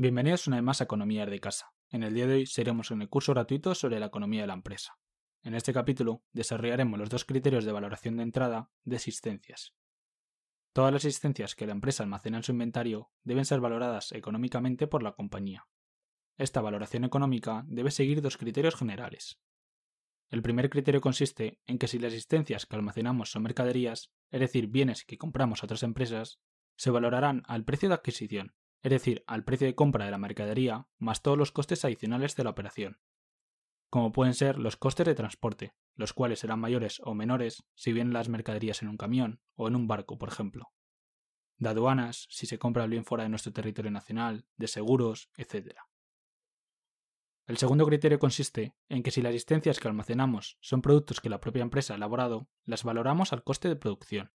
Bienvenidos una vez más a Economía de Casa. En el día de hoy seremos en el curso gratuito sobre la economía de la empresa. En este capítulo desarrollaremos los dos criterios de valoración de entrada de existencias. Todas las existencias que la empresa almacena en su inventario deben ser valoradas económicamente por la compañía. Esta valoración económica debe seguir dos criterios generales. El primer criterio consiste en que si las existencias que almacenamos son mercaderías, es decir, bienes que compramos a otras empresas, se valorarán al precio de adquisición, es decir, al precio de compra de la mercadería más todos los costes adicionales de la operación, como pueden ser los costes de transporte, los cuales serán mayores o menores si vienen las mercaderías en un camión o en un barco, por ejemplo, de aduanas si se compra bien fuera de nuestro territorio nacional, de seguros, etc. El segundo criterio consiste en que si las existencias que almacenamos son productos que la propia empresa ha elaborado, las valoramos al coste de producción.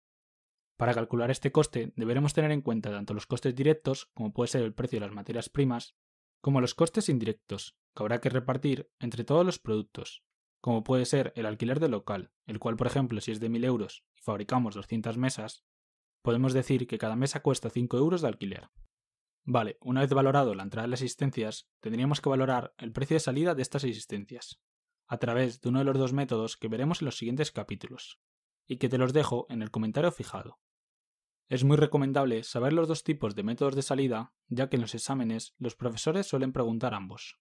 Para calcular este coste deberemos tener en cuenta tanto los costes directos, como puede ser el precio de las materias primas, como los costes indirectos, que habrá que repartir entre todos los productos, como puede ser el alquiler del local, el cual por ejemplo si es de 1.000 euros y fabricamos 200 mesas, podemos decir que cada mesa cuesta 5 euros de alquiler. Vale, una vez valorado la entrada de las existencias, tendríamos que valorar el precio de salida de estas existencias, a través de uno de los dos métodos que veremos en los siguientes capítulos, y que te los dejo en el comentario fijado. Es muy recomendable saber los dos tipos de métodos de salida, ya que en los exámenes los profesores suelen preguntar ambos.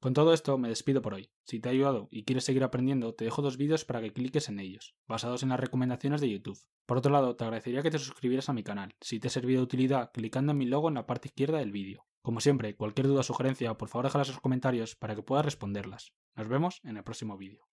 Con todo esto me despido por hoy. Si te ha ayudado y quieres seguir aprendiendo, te dejo dos vídeos para que cliques en ellos, basados en las recomendaciones de YouTube. Por otro lado, te agradecería que te suscribieras a mi canal, si te ha servido de utilidad, clicando en mi logo en la parte izquierda del vídeo. Como siempre, cualquier duda o sugerencia, por favor déjalas en los comentarios para que pueda responderlas. Nos vemos en el próximo vídeo.